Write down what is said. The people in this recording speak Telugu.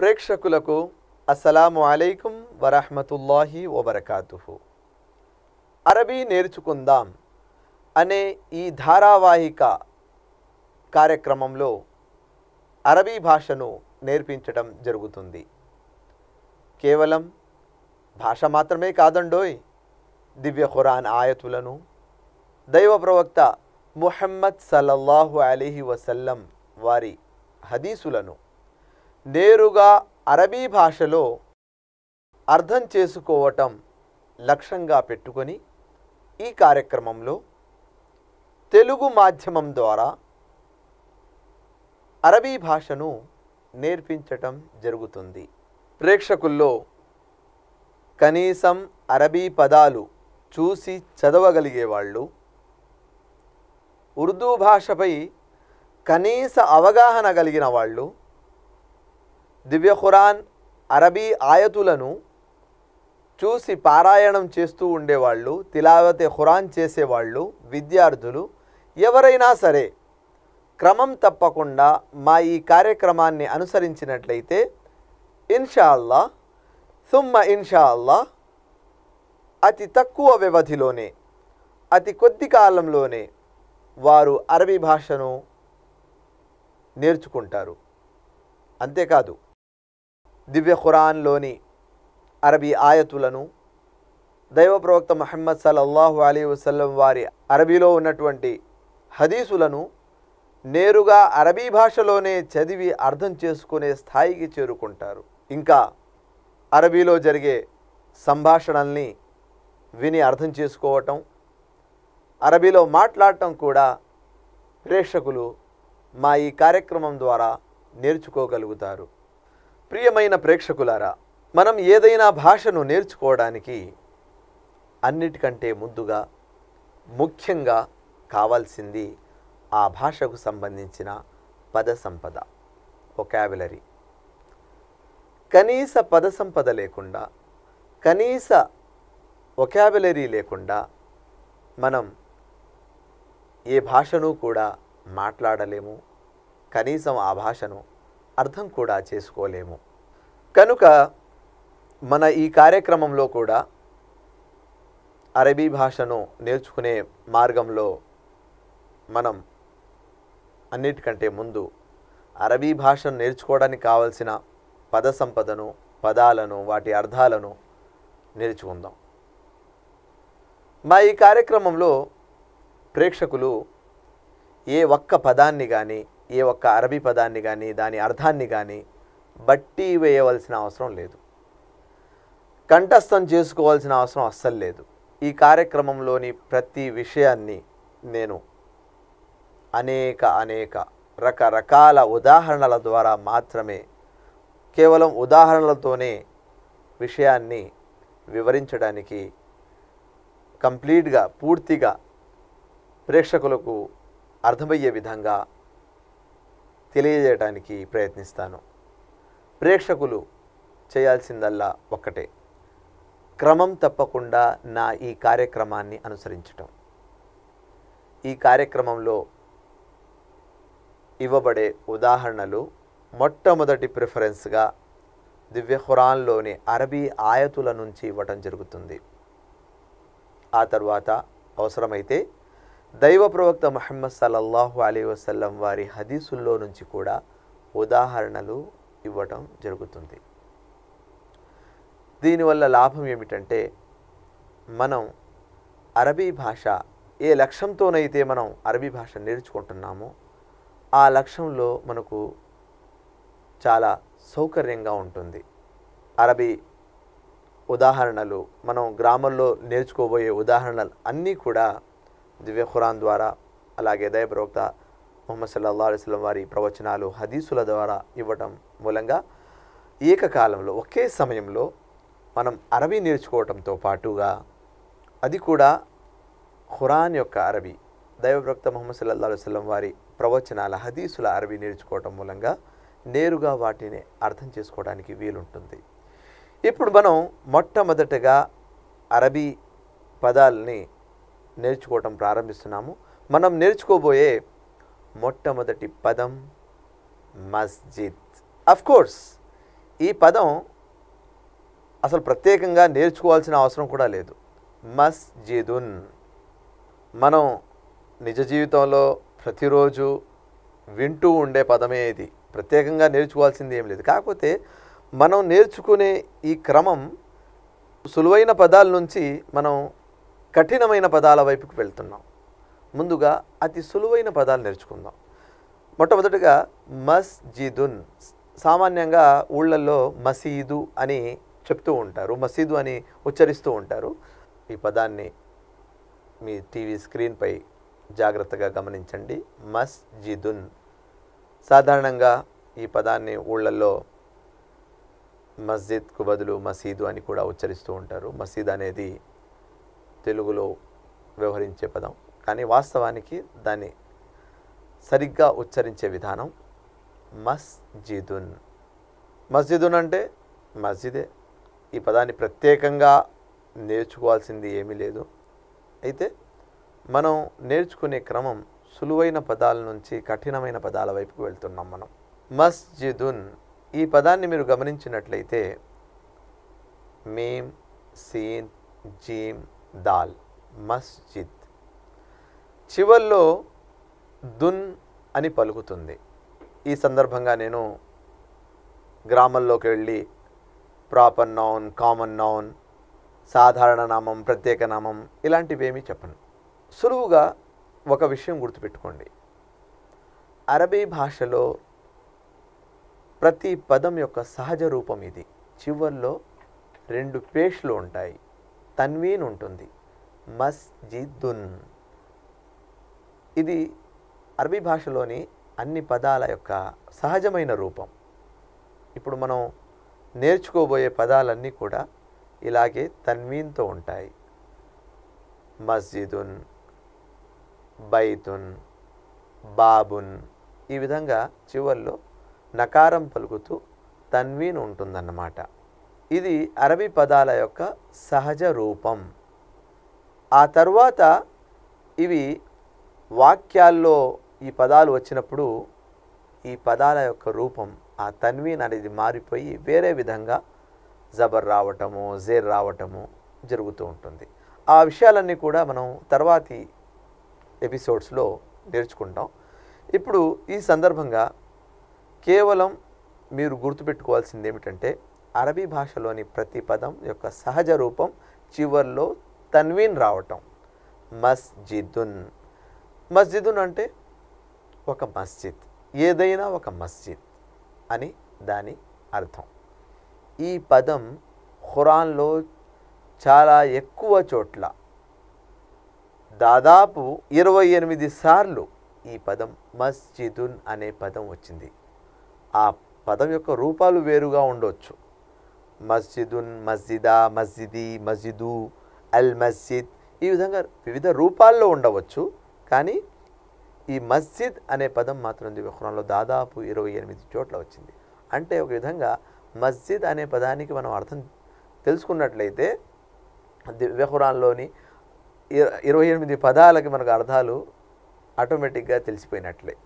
ప్రేక్షకులకు అస్సలాము అలైకుం వరహమతుల్లాహి వబర్కాతుహు అరబీ నేర్చుకుందాం అనే ఈ ధారావాహిక కార్యక్రమంలో అరబీ భాషను నేర్పించడం జరుగుతుంది కేవలం భాష మాత్రమే కాదండోయ్ దివ్య ఖురాన్ ఆయతులను దైవ ప్రవక్త ముహమ్మద్ సల్లల్లాహు అలీహి వసల్లం వారి హదీసులను నేరుగా అరబీ భాషలో అర్థం చేసుకోవటం లక్ష్యంగా పెట్టుకొని ఈ కార్యక్రమంలో తెలుగు మాధ్యమం ద్వారా అరబీ భాషను నేర్పించటం జరుగుతుంది ప్రేక్షకుల్లో కనీసం అరబీ పదాలు చూసి చదవగలిగేవాళ్ళు ఉర్దూ భాషపై కనీస అవగాహన కలిగిన వాళ్ళు దివ్య ఖురాన్ అరబీ ఆయతులను చూసి పారాయణం చేస్తూ ఉండేవాళ్ళు తిలావతే ఖురాన్ చేసేవాళ్ళు విద్యార్థులు ఎవరైనా సరే క్రమం తప్పకుండా మా ఈ కార్యక్రమాన్ని అనుసరించినట్లయితే ఇన్షాల్లా సుమ్మ ఇన్షాల్లా అతి తక్కువ వ్యవధిలోనే అతి కొద్ది కాలంలోనే వారు అరబీ భాషను నేర్చుకుంటారు అంతేకాదు దివ్య ఖురాన్లోని అరబీ ఆయతులను దైవ ప్రవక్త మహమ్మద్ సల్లల్లాహు అలీ వసల్లం వారి అరబీలో ఉన్నటువంటి హదీసులను నేరుగా అరబీ భాషలోనే చదివి అర్థం చేసుకునే స్థాయికి చేరుకుంటారు ఇంకా అరబీలో జరిగే సంభాషణల్ని విని అర్థం చేసుకోవటం అరబీలో మాట్లాడటం కూడా ప్రేక్షకులు మా ఈ కార్యక్రమం ద్వారా నేర్చుకోగలుగుతారు ప్రియమైన ప్రేక్షకులారా మనం ఏదైనా భాషను నేర్చుకోవడానికి అన్నిటికంటే ముందుగా ముఖ్యంగా కావాల్సింది ఆ భాషకు సంబంధించిన పద సంపద ఒకాబులరీ కనీస పద సంపద లేకుండా కనీస ఒకాబులరీ లేకుండా మనం ఏ భాషను కూడా మాట్లాడలేము కనీసం ఆ భాషను అర్థం కూడా చేసుకోలేము కనుక మన ఈ కార్యక్రమంలో కూడా అరబీ భాషను నేర్చుకునే మార్గంలో మనం అన్నిటికంటే ముందు అరబీ భాషను నేర్చుకోవడానికి కావలసిన పద సంపదను పదాలను వాటి అర్థాలను నేర్చుకుందాం మా ఈ కార్యక్రమంలో ప్రేక్షకులు ఏ ఒక్క పదాన్ని కానీ ఏ ఒక్క అరబీ పదాన్ని కానీ దాని అర్థాన్ని కానీ బట్టి వేయవలసిన అవసరం లేదు కంఠస్థం చేసుకోవాల్సిన అవసరం అస్సలు లేదు ఈ కార్యక్రమంలోని ప్రతి విషయాన్ని నేను అనేక అనేక రకరకాల ఉదాహరణల ద్వారా మాత్రమే కేవలం ఉదాహరణలతోనే విషయాన్ని వివరించడానికి కంప్లీట్గా పూర్తిగా ప్రేక్షకులకు అర్థమయ్యే విధంగా తెలియజేయడానికి ప్రయత్నిస్తాను ప్రేక్షకులు చేయాల్సిందల్లా ఒక్కటే క్రమం తప్పకుండా నా ఈ కార్యక్రమాన్ని అనుసరించటం ఈ కార్యక్రమంలో ఇవ్వబడే ఉదాహరణలు మొట్టమొదటి ప్రిఫరెన్స్గా దివ్య హురాన్లోని అరబీ ఆయతుల నుంచి ఇవ్వటం జరుగుతుంది ఆ తర్వాత అవసరమైతే దైవ ప్రవక్త మహమ్మద్ సల్లల్లాహు అలీ వసల్లం వారి హదీసుల్లో నుంచి కూడా ఉదాహరణలు ఇవ్వటం జరుగుతుంది దీనివల్ల లాభం ఏమిటంటే మనం అరబీ భాష ఏ లక్ష్యంతోనైతే మనం అరబీ భాష నేర్చుకుంటున్నామో ఆ లక్ష్యంలో మనకు చాలా సౌకర్యంగా ఉంటుంది అరబీ ఉదాహరణలు మనం గ్రామంలో నేర్చుకోబోయే ఉదాహరణలు అన్నీ కూడా దివ్య ఖురాన్ ద్వారా అలాగే దయ ప్రవక్త సల్లల్లా సల్లా అలిస్లం వారి ప్రవచనాలు హదీసుల ద్వారా ఇవ్వటం మూలంగా ఏకకాలంలో ఒకే సమయంలో మనం అరబీ నేర్చుకోవటంతో పాటుగా అది కూడా ఖురాన్ యొక్క అరబీ దైవప్రక్త మొహమ్మద్ సల్లల్లా అలైవలం వారి ప్రవచనాల హదీసుల అరబీ నేర్చుకోవటం మూలంగా నేరుగా వాటిని అర్థం చేసుకోవడానికి వీలుంటుంది ఇప్పుడు మనం మొట్టమొదటగా అరబీ పదాలని నేర్చుకోవటం ప్రారంభిస్తున్నాము మనం నేర్చుకోబోయే మొట్టమొదటి పదం మస్జిద్ కోర్స్ ఈ పదం అసలు ప్రత్యేకంగా నేర్చుకోవాల్సిన అవసరం కూడా లేదు మస్జిదున్ మనం నిజ జీవితంలో ప్రతిరోజు వింటూ ఉండే పదమే ఇది ప్రత్యేకంగా నేర్చుకోవాల్సింది ఏం లేదు కాకపోతే మనం నేర్చుకునే ఈ క్రమం సులువైన పదాల నుంచి మనం కఠినమైన పదాల వైపుకు వెళ్తున్నాం ముందుగా అతి సులువైన పదాలు నేర్చుకుందాం మొట్టమొదటిగా మస్జిదున్ సామాన్యంగా ఊళ్ళల్లో మసీదు అని చెప్తూ ఉంటారు మసీదు అని ఉచ్చరిస్తూ ఉంటారు ఈ పదాన్ని మీ టీవీ స్క్రీన్పై జాగ్రత్తగా గమనించండి మస్జిదున్ సాధారణంగా ఈ పదాన్ని ఊళ్ళల్లో మస్జిద్కు బదులు మసీదు అని కూడా ఉచ్చరిస్తూ ఉంటారు మసీద్ అనేది తెలుగులో వ్యవహరించే పదం కానీ వాస్తవానికి దాన్ని సరిగ్గా ఉచ్చరించే విధానం మస్జిదున్ మస్జిదున్ అంటే మస్జిదే ఈ పదాన్ని ప్రత్యేకంగా నేర్చుకోవాల్సింది ఏమీ లేదు అయితే మనం నేర్చుకునే క్రమం సులువైన పదాల నుంచి కఠినమైన పదాల వైపుకు వెళ్తున్నాం మనం మస్జిదున్ ఈ పదాన్ని మీరు గమనించినట్లయితే మీమ్ సీన్ జీమ్ దాల్ మస్జిద్ చివల్లో దున్ అని పలుకుతుంది ఈ సందర్భంగా నేను గ్రామంలోకి వెళ్ళి ప్రాపర్ నౌన్ కామన్ నౌన్ సాధారణ నామం ప్రత్యేక నామం ఇలాంటివేమీ చెప్పను సులువుగా ఒక విషయం గుర్తుపెట్టుకోండి అరబీ భాషలో ప్రతి పదం యొక్క సహజ రూపం ఇది చివర్లో రెండు పేష్లు ఉంటాయి తన్వీన్ ఉంటుంది మస్జిదున్ ఇది అరబీ భాషలోని అన్ని పదాల యొక్క సహజమైన రూపం ఇప్పుడు మనం నేర్చుకోబోయే పదాలన్నీ కూడా ఇలాగే తన్వీన్తో ఉంటాయి మస్జిదున్ బైతున్ బాబున్ ఈ విధంగా చివర్లో నకారం పలుకుతూ తన్వీన్ ఉంటుందన్నమాట ఇది అరబీ పదాల యొక్క సహజ రూపం ఆ తర్వాత ఇవి వాక్యాల్లో ఈ పదాలు వచ్చినప్పుడు ఈ పదాల యొక్క రూపం ఆ తన్వీన్ అనేది మారిపోయి వేరే విధంగా జబర్ రావటము జేర్ రావటము జరుగుతూ ఉంటుంది ఆ విషయాలన్నీ కూడా మనం తర్వాతి ఎపిసోడ్స్లో నేర్చుకుంటాం ఇప్పుడు ఈ సందర్భంగా కేవలం మీరు గుర్తుపెట్టుకోవాల్సింది ఏమిటంటే అరబీ భాషలోని ప్రతి పదం యొక్క సహజ రూపం చివర్లో తన్వీన్ రావటం మస్జిదున్ మస్జిదున్ అంటే ఒక మస్జిద్ ఏదైనా ఒక మస్జిద్ అని దాని అర్థం ఈ పదం ఖురాన్లో చాలా ఎక్కువ చోట్ల దాదాపు ఇరవై ఎనిమిది సార్లు ఈ పదం మస్జిదున్ అనే పదం వచ్చింది ఆ పదం యొక్క రూపాలు వేరుగా ఉండొచ్చు మస్జిదున్ మస్జిదా మస్జిది మస్జిదు అల్ మస్జిద్ ఈ విధంగా వివిధ రూపాల్లో ఉండవచ్చు కానీ ఈ మస్జిద్ అనే పదం మాత్రం దివ్యకురంలో దాదాపు ఇరవై ఎనిమిది చోట్ల వచ్చింది అంటే ఒక విధంగా మస్జిద్ అనే పదానికి మనం అర్థం తెలుసుకున్నట్లయితే దివ్యఖురాన్లోని ఇరవై ఎనిమిది పదాలకి మనకు అర్థాలు ఆటోమేటిక్గా తెలిసిపోయినట్లే